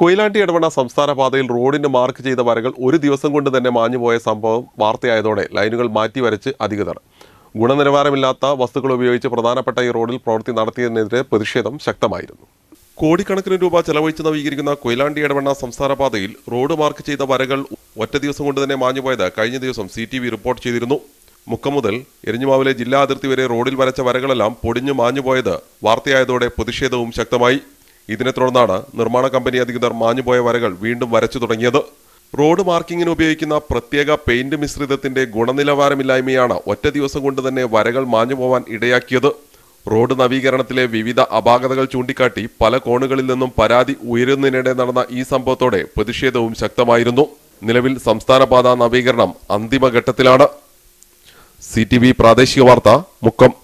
കൊയിലാണ്ടി ഇടവണ സംസ്ഥാന പാതയിൽ റോഡിന് മാർക്ക് ചെയ്ത വരകൾ ഒരു ദിവസം കൊണ്ട് തന്നെ മാഞ്ഞുപോയ സംഭവം വാർത്തയായതോടെ ലൈനുകൾ മാറ്റി വരച്ച് അധികൃതർ ഗുണനിലവാരമില്ലാത്ത വസ്തുക്കൾ ഉപയോഗിച്ച് പ്രധാനപ്പെട്ട ഈ റോഡിൽ പ്രവൃത്തി നടത്തിയതിനെതിരെ പ്രതിഷേധം ശക്തമായിരുന്നു കോടിക്കണക്കിന് രൂപ ചെലവഴിച്ച് നവീകരിക്കുന്ന കൊയിലാണ്ടി ഇടവണ്ണ സംസ്ഥാന പാതയിൽ റോഡ് മാർക്ക് ചെയ്ത വരകൾ ഒറ്റ ദിവസം കൊണ്ട് തന്നെ മാഞ്ഞുപോയത് കഴിഞ്ഞ ദിവസം സി റിപ്പോർട്ട് ചെയ്തിരുന്നു മുക്കം മുതൽ എരിഞ്ഞുമാവിലെ ജില്ലാ അതിർത്തി വരെ റോഡിൽ വരച്ച വരകളെല്ലാം പൊടിഞ്ഞു മാഞ്ഞുപോയത് വാർത്തയായതോടെ പ്രതിഷേധവും ശക്തമായി ഇതിനെ തുടർന്നാണ് നിർമ്മാണ കമ്പനി അധികൃതർ മാഞ്ഞുപോയ വരകൾ വീണ്ടും വരച്ചു തുടങ്ങിയത് റോഡ് മാർക്കിങ്ങിന് ഉപയോഗിക്കുന്ന പ്രത്യേക പെയിന്റ് മിശ്രിതത്തിന്റെ ഗുണനിലവാരമില്ലായ്മയാണ് ഒറ്റ ദിവസം കൊണ്ട് തന്നെ വരകൾ മാഞ്ഞുപോവാൻ ഇടയാക്കിയത് റോഡ് നവീകരണത്തിലെ വിവിധ അപാകതകൾ ചൂണ്ടിക്കാട്ടി പല കോണുകളിൽ നിന്നും പരാതി ഉയരുന്നതിനിടെ നടന്ന ഈ സംഭവത്തോടെ പ്രതിഷേധവും ശക്തമായിരുന്നു നിലവിൽ സംസ്ഥാന പാത നവീകരണം അന്തിമഘട്ടത്തിലാണ് സി ടി വി പ്രാദേശിക വാർത്ത മുക്കം